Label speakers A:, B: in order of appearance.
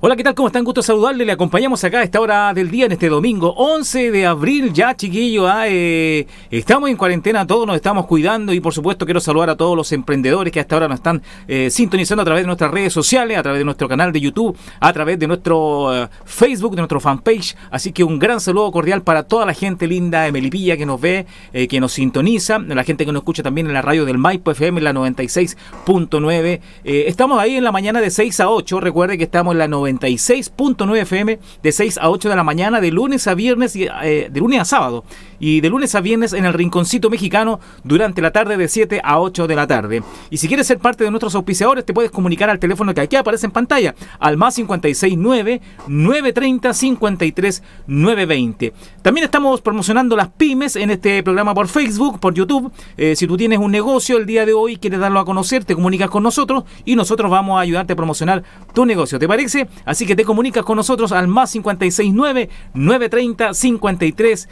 A: Hola, ¿qué tal? ¿Cómo están? Gusto saludarle. Le acompañamos acá a esta hora del día, en este domingo 11 de abril. Ya, chiquillo, ah, eh, estamos en cuarentena, todos nos estamos cuidando y por supuesto quiero saludar a todos los emprendedores que hasta ahora nos están eh, sintonizando a través de nuestras redes sociales, a través de nuestro canal de YouTube, a través de nuestro eh, Facebook, de nuestro fanpage. Así que un gran saludo cordial para toda la gente linda de Melipilla que nos ve, que nos sintoniza, la gente que nos escucha también en la radio del Maipo FM, la 96.9. estamos ahí en la mañana de 6 a 8. Recuerde que estamos en la 96. 96.9 FM de 6 a 8 de la mañana, de lunes a viernes, y, eh, de lunes a sábado y de lunes a viernes en el Rinconcito Mexicano durante la tarde de 7 a 8 de la tarde. Y si quieres ser parte de nuestros auspiciadores, te puedes comunicar al teléfono que aquí aparece en pantalla, al más 569 930 53 920. También estamos promocionando las pymes en este programa por Facebook, por YouTube. Eh, si tú tienes un negocio el día de hoy, quieres darlo a conocer, te comunicas con nosotros y nosotros vamos a ayudarte a promocionar tu negocio. ¿Te parece? Así que te comunicas con nosotros al más 569 930 53